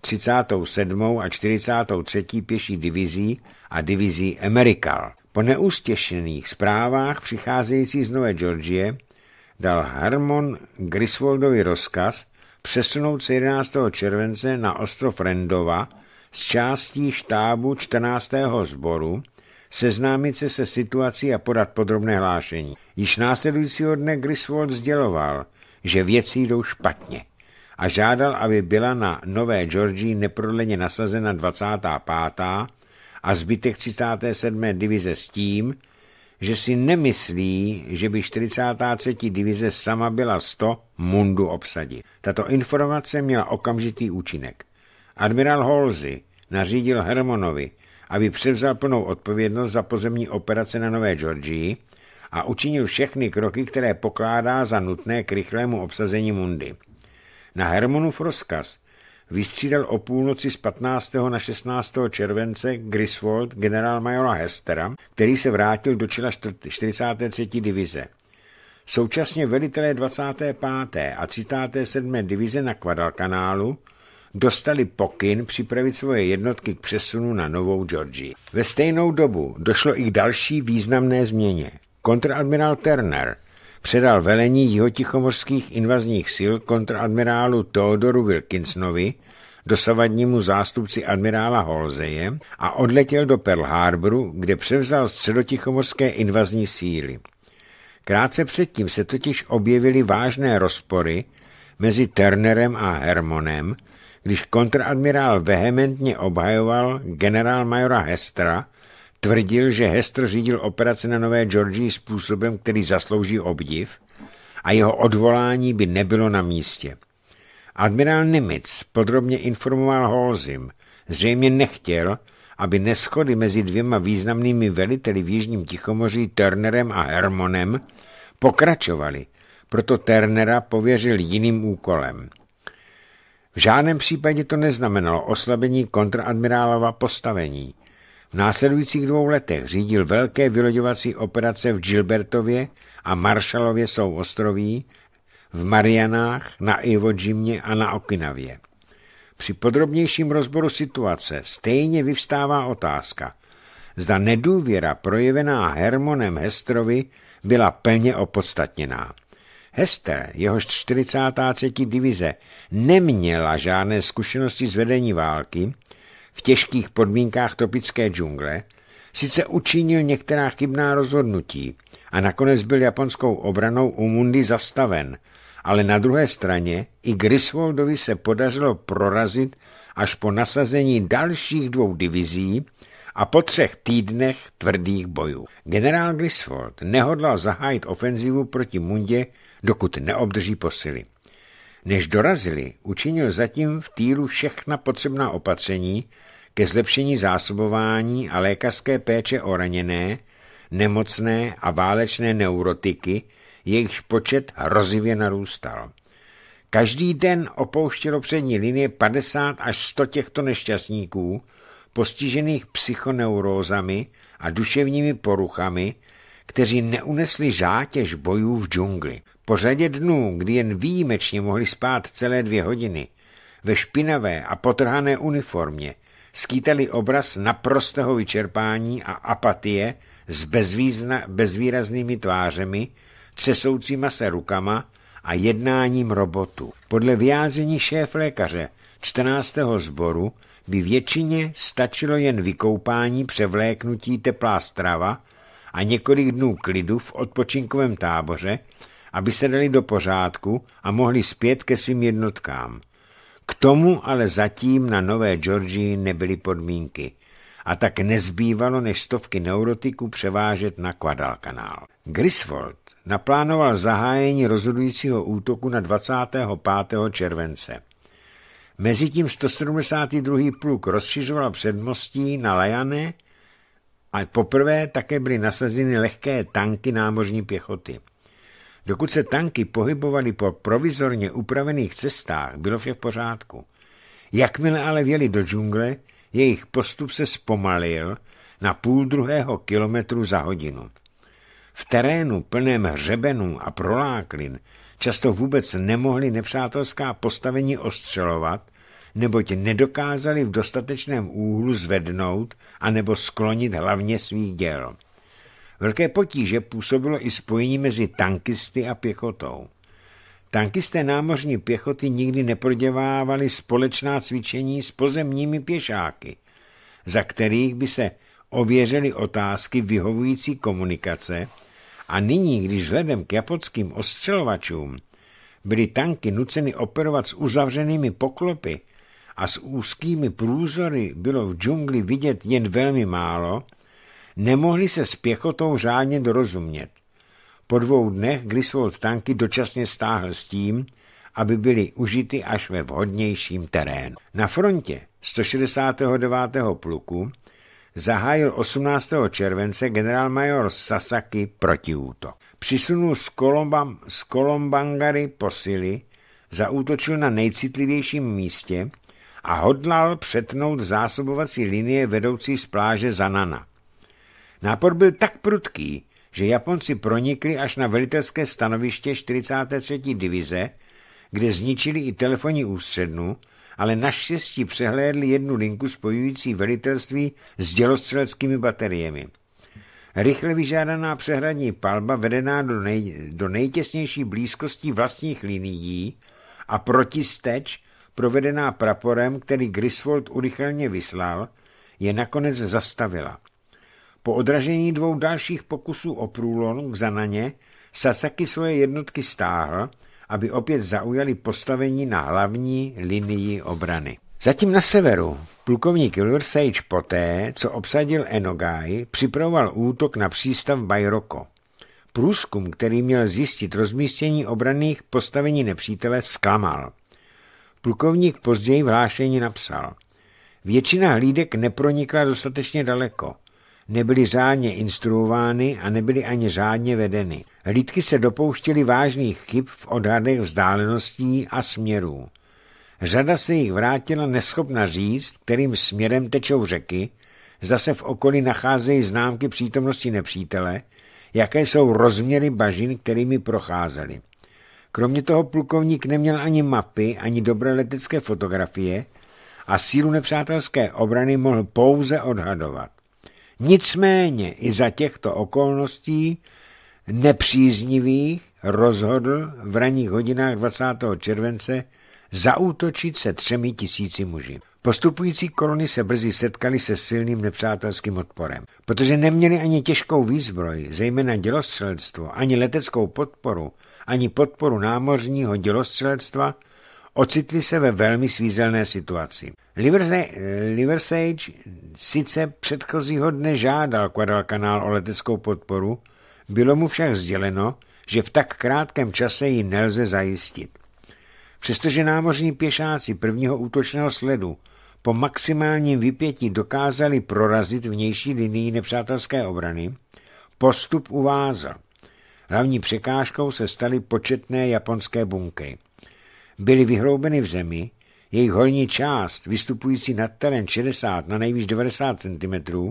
37. a 43. pěší divizí a divizí Amerikal. Po neustěšených zprávách přicházející z Nové Georgie dal Harmon Griswoldovi rozkaz přesunout se 11. července na ostrov Rendova s částí štábu 14. sboru, seznámit se se situací a podat podrobné hlášení. Již následujícího dne Griswold sděloval, že věci jdou špatně a žádal, aby byla na Nové Georgii neprodleně nasazena 25 a zbytek 37. divize s tím, že si nemyslí, že by 43. divize sama byla 100 mundu obsadit. Tato informace měla okamžitý účinek. Admirál Holzy nařídil Hermonovi, aby převzal plnou odpovědnost za pozemní operace na Nové Georgii a učinil všechny kroky, které pokládá za nutné k rychlému obsazení mundy. Na Hermonův rozkaz vystřídal o půlnoci z 15. na 16. července Griswold generálmajora Hestera, který se vrátil do čela 43. divize. Současně velitelé 25. a 37. divize na Kvadalkanálu dostali pokyn připravit svoje jednotky k přesunu na Novou Georgii. Ve stejnou dobu došlo i k další významné změně. Kontradmiral Turner předal velení jihotichomorských invazních sil kontraadmirálu Teodoru Wilkinsonovi, dosavadnímu zástupci admirála Holzeje a odletěl do Pearl Harboru, kde převzal středotichomorské invazní síly. Krátce předtím se totiž objevily vážné rozpory mezi Turnerem a Hermonem, když kontradmirál vehementně obhajoval majora Hestra, tvrdil, že Hester řídil operace na Nové Georgii způsobem, který zaslouží obdiv a jeho odvolání by nebylo na místě. Admirál Nimitz podrobně informoval Holzim, zřejmě nechtěl, aby neschody mezi dvěma významnými veliteli v Jižním Tichomoří Turnerem a Hermonem pokračovaly, proto Turnera pověřil jiným úkolem. V žádném případě to neznamenalo oslabení kontradmirálova postavení. V následujících dvou letech řídil velké vyloďovací operace v Gilbertově a Marshallově souostroví, v Marianách, na Iwo Jimě a na Okinavě. Při podrobnějším rozboru situace stejně vyvstává otázka, zda nedůvěra projevená Hermonem Hestrovi byla plně opodstatněná. Hester, jehož 43. divize, neměla žádné zkušenosti s vedení války, v těžkých podmínkách tropické džungle, sice učinil některá chybná rozhodnutí a nakonec byl japonskou obranou Mundy zastaven, ale na druhé straně i Griswoldovi se podařilo prorazit až po nasazení dalších dvou divizí a po třech týdnech tvrdých bojů. Generál Griswold nehodlal zahájit ofenzivu proti Mundě, dokud neobdrží posily. Než dorazili, učinil zatím v týlu všechna potřebná opatření ke zlepšení zásobování a lékařské péče o raněné, nemocné a válečné neurotiky, jejichž počet hrozivě narůstal. Každý den opouštělo přední linie 50 až 100 těchto nešťastníků, postižených psychoneurózami a duševními poruchami, kteří neunesli žátěž bojů v džungli. Po řadě dnů, kdy jen výjimečně mohli spát celé dvě hodiny, ve špinavé a potrhané uniformě skýtali obraz naprostého vyčerpání a apatie s bezvýzna, bezvýraznými tvářemi, třesoucíma se rukama a jednáním robotu. Podle vyjádření šéf lékaře 14. sboru by většině stačilo jen vykoupání, převléknutí teplá strava a několik dnů klidu v odpočinkovém táboře, aby se dali do pořádku a mohli zpět ke svým jednotkám. K tomu ale zatím na Nové Georgii nebyly podmínky a tak nezbývalo než stovky neurotiků převážet na Guadalcanal. Griswold naplánoval zahájení rozhodujícího útoku na 25. července. Mezitím 172. pluk rozšiřoval předmostí na Lajane a poprvé také byly nasazeny lehké tanky námořní pěchoty. Dokud se tanky pohybovaly po provizorně upravených cestách, bylo vše v pořádku. Jakmile ale věli do džungle, jejich postup se zpomalil na půl druhého kilometru za hodinu. V terénu plném hřebenů a proláklin často vůbec nemohli nepřátelská postavení ostřelovat, neboť nedokázali v dostatečném úhlu zvednout anebo sklonit hlavně svých děl. Velké potíže působilo i spojení mezi tankisty a pěchotou. Tankisté námořní pěchoty nikdy neproděvávali společná cvičení s pozemními pěšáky, za kterých by se ověřily otázky vyhovující komunikace a nyní, když vzhledem k japonským ostřelovačům byly tanky nuceny operovat s uzavřenými poklopy a s úzkými průzory bylo v džungli vidět jen velmi málo, nemohli se s pěchotou řádně dorozumět. Po dvou dnech Griswold tanky dočasně stáhl s tím, aby byly užity až ve vhodnějším terénu. Na frontě 169. pluku zahájil 18. července generálmajor Sasaki protiútok. Přisunul z, Kolombam, z Kolombangary posily, zaútočil na nejcitlivějším místě a hodlal přetnout zásobovací linie vedoucí z pláže Zanana. Nápor byl tak prudký, že Japonci pronikli až na velitelské stanoviště 43. divize, kde zničili i telefonní ústřednu, ale naštěstí přehlédli jednu linku spojující velitelství s dělostřeleckými bateriemi. Rychle vyžádaná přehradní palba vedená do, nej, do nejtěsnější blízkosti vlastních linií a protisteč provedená praporem, který Griswold urychleně vyslal, je nakonec zastavila. Po odražení dvou dalších pokusů o průlom k Zananě Sasaki svoje jednotky stáhl, aby opět zaujali postavení na hlavní linii obrany. Zatím na severu plukovník Ilversage poté, co obsadil Enogai, připravoval útok na přístav Bajroko. Průzkum, který měl zjistit rozmístění obraných postavení nepřítele, zklamal. Plukovník později v hlášení napsal. Většina hlídek nepronikla dostatečně daleko nebyly řádně instruovány a nebyly ani řádně vedeny. Lidky se dopouštěly vážných chyb v odhadech vzdáleností a směrů. Řada se jich vrátila neschopna říct, kterým směrem tečou řeky, zase v okolí nacházejí známky přítomnosti nepřítele, jaké jsou rozměry bažin, kterými procházeli. Kromě toho plukovník neměl ani mapy, ani dobré letecké fotografie a sílu nepřátelské obrany mohl pouze odhadovat. Nicméně i za těchto okolností nepříznivých rozhodl v ranních hodinách 20. července zaútočit se třemi tisíci muži. Postupující kolony se brzy setkali se silným nepřátelským odporem. Protože neměli ani těžkou výzbroj, zejména dělostřelectvo, ani leteckou podporu, ani podporu námořního dělostřelectva, ocitli se ve velmi svízelné situaci. Liversage sice předchozího dne žádal kanál o leteckou podporu, bylo mu však sděleno, že v tak krátkém čase ji nelze zajistit. Přestože námořní pěšáci prvního útočného sledu po maximálním vypětí dokázali prorazit vnější linii nepřátelské obrany, postup uvázal. Hlavní překážkou se staly početné japonské bunky byly vyhloubeny v zemi, jejich horní část, vystupující nad terén 60 na nejvýš 90 cm,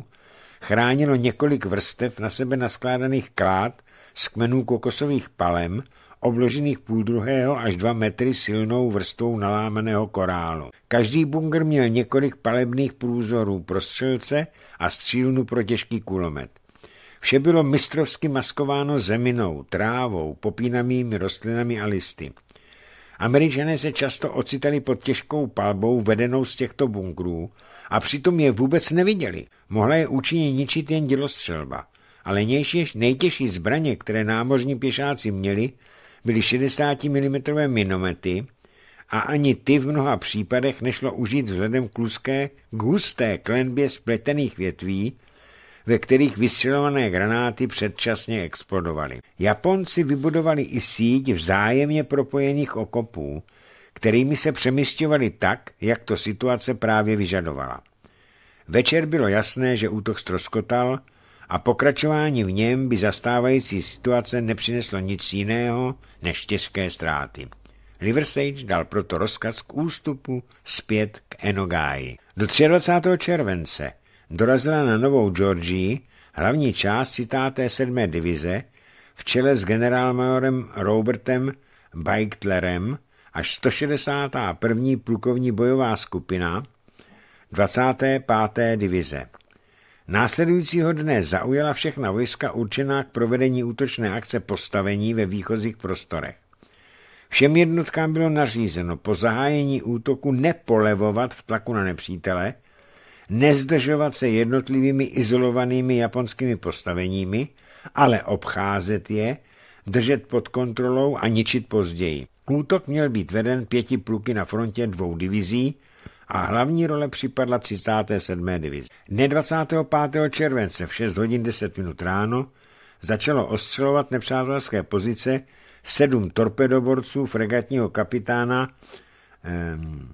chránilo několik vrstev na sebe naskládaných krát z kmenů kokosových palem, obložených půl druhého až dva metry silnou vrstvou nalámeného korálu. Každý bunkr měl několik palebných průzorů pro střelce a střílnu pro těžký kulomet. Vše bylo mistrovsky maskováno zeminou, trávou, popínavými rostlinami a listy. Američané se často ocitali pod těžkou palbou vedenou z těchto bunkrů a přitom je vůbec neviděli. Mohla je účinně ničit jen dělostřelba. Ale nejtěžší zbraně, které námořní pěšáci měli, byly 60 mm minomety a ani ty v mnoha případech nešlo užít vzhledem k úzké, k husté klenbě spletených větví, ve kterých vystřelované granáty předčasně explodovaly. Japonci vybudovali i síť vzájemně propojených okopů, kterými se přemysťovali tak, jak to situace právě vyžadovala. Večer bylo jasné, že útok stroskotal a pokračování v něm by zastávající situace nepřineslo nic jiného než těžké ztráty. Liversage dal proto rozkaz k ústupu zpět k Enogáji. Do 23. července dorazila na Novou Georgii hlavní část citáté sedmé divize v čele s generálmajorem Robertem Beichtlerem až 161. plukovní bojová skupina 25. divize. Následujícího dne zaujala všechna vojska určená k provedení útočné akce postavení ve výchozích prostorech. Všem jednotkám bylo nařízeno po zahájení útoku nepolevovat v tlaku na nepřítele, nezdržovat se jednotlivými izolovanými japonskými postaveními, ale obcházet je, držet pod kontrolou a ničit později. Útok měl být veden pěti pluky na frontě dvou divizí a hlavní role připadla 37. divizi. Ne 25. července v 6 hodin 10 minut ráno začalo ostřelovat nepřátelské pozice sedm torpedoborců fregatního kapitána um, ehm,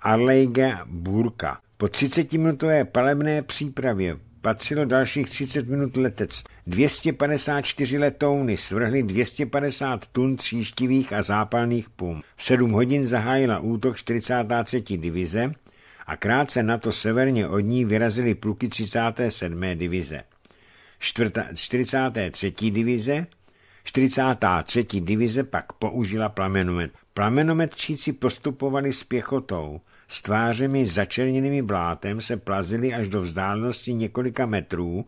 Arleige Burka. Po 30-minutové palebné přípravě patřilo dalších 30 minut letec. 254 letouny svrhly 250 tun tříštivých a zápalných pum. V 7 hodin zahájila útok 43. divize a krátce na to severně od ní vyrazily pluky 37. divize. 43. divize 43. divize pak použila plamenomet. Plamenometčíci postupovali s pěchotou – s tvářemi začerněnými blátem se plazily až do vzdálenosti několika metrů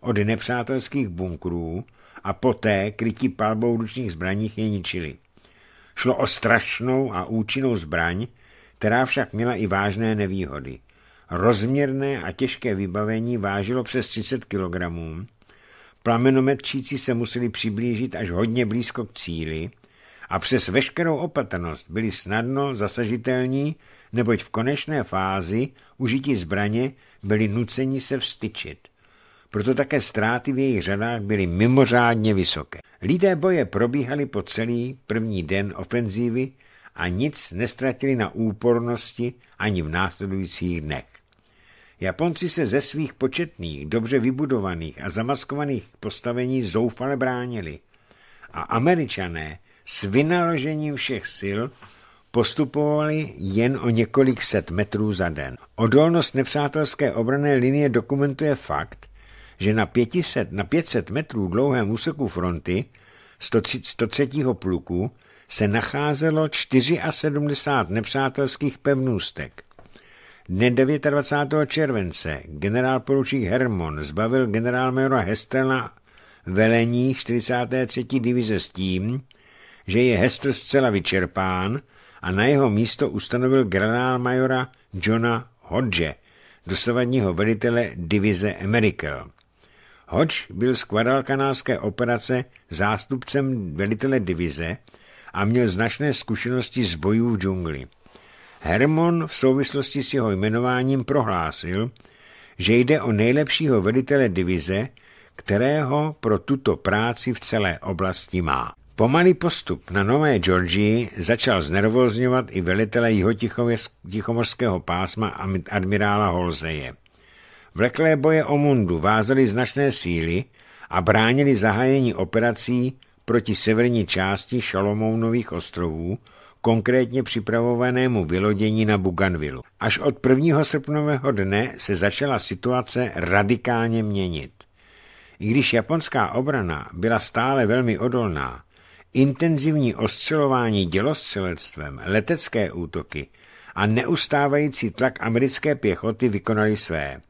od nepřátelských bunkrů a poté krytí palbou ručních zbraních je ničili. Šlo o strašnou a účinnou zbraň, která však měla i vážné nevýhody. Rozměrné a těžké vybavení vážilo přes 30 kg, plamenometčíci se museli přiblížit až hodně blízko k cíli a přes veškerou opatrnost byli snadno zasažitelní neboť v konečné fázi užití zbraně byli nuceni se vstyčit. Proto také ztráty v jejich řadách byly mimořádně vysoké. Lidé boje probíhali po celý první den ofenzívy a nic nestratili na úpornosti ani v následujících dnech. Japonci se ze svých početných, dobře vybudovaných a zamaskovaných postavení zoufale bránili a američané s vynaložením všech sil postupovali jen o několik set metrů za den. Odolnost nepřátelské obrané linie dokumentuje fakt, že na 500, na 500 metrů dlouhém úseku fronty 103, pluku se nacházelo 74 nepřátelských pevnůstek. Dne 29. července generál poručík Hermon zbavil generálmajora Hestela velení 43. divize s tím, že je Hester zcela vyčerpán a na jeho místo ustanovil generálmajora Johna Hodge, dosavadního velitele divize Americal. Hodge byl z kvadalkanálské operace zástupcem velitele divize a měl značné zkušenosti z bojů v džungli. Hermon v souvislosti s jeho jmenováním prohlásil, že jde o nejlepšího velitele divize, kterého pro tuto práci v celé oblasti má. Pomalý postup na Nové Georgii začal znervozňovat i velitele jihotichomorského pásma admirála Holzeje. Vleklé boje o Mundu vázaly značné síly a bránili zahájení operací proti severní části Šalomounových ostrovů, konkrétně připravovanému vylodění na Buganvilu. Až od 1. srpnového dne se začala situace radikálně měnit. I když japonská obrana byla stále velmi odolná, Intenzivní ostřelování dělostřelectvem, letecké útoky a neustávající tlak americké pěchoty vykonali své.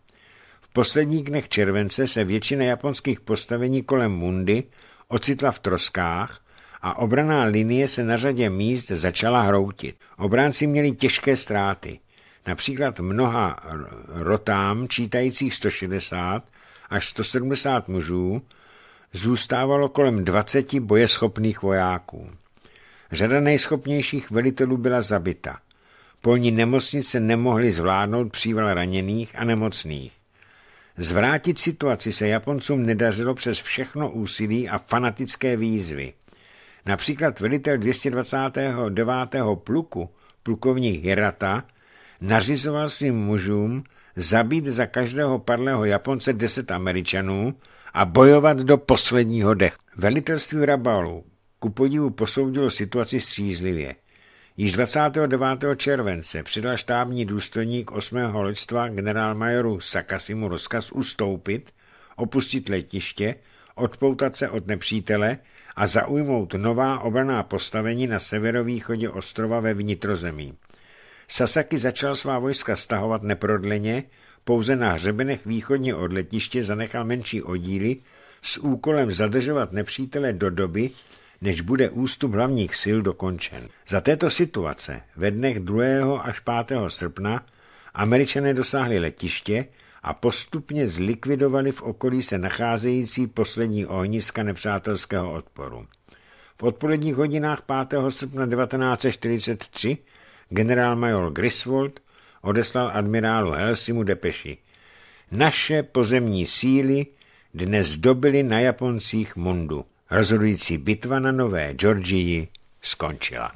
V posledních dnech července se většina japonských postavení kolem Mundy ocitla v troskách a obraná linie se na řadě míst začala hroutit. Obránci měli těžké ztráty, například mnoha rotám čítajících 160 až 170 mužů, zůstávalo kolem 20 bojeschopných vojáků. Řada nejschopnějších velitelů byla zabita. Polní nemocnice nemohly zvládnout příval raněných a nemocných. Zvrátit situaci se Japoncům nedařilo přes všechno úsilí a fanatické výzvy. Například velitel 229. pluku, plukovník Hirata, nařizoval svým mužům zabít za každého padlého Japonce 10 Američanů a bojovat do posledního dechu. Velitelství Rabalu ku podivu posoudilo situaci střízlivě. Již 29. července přidal štábní důstojník 8. loďstva generálmajoru Sakasimu rozkaz ustoupit, opustit letiště, odpoutat se od nepřítele a zaujmout nová obraná postavení na severovýchodě ostrova ve vnitrozemí. Sasaki začal svá vojska stahovat neprodleně pouze na hřebenech východně od letiště zanechal menší oddíly s úkolem zadržovat nepřítele do doby, než bude ústup hlavních sil dokončen. Za této situace ve dnech 2. až 5. srpna američané dosáhli letiště a postupně zlikvidovali v okolí se nacházející poslední ohniska nepřátelského odporu. V odpoledních hodinách 5. srpna 1943 generál major Griswold odeslal admirálu Helsimu depeši. Naše pozemní síly dnes dobily na Japoncích mundu. Rozhodující bitva na Nové Georgii skončila.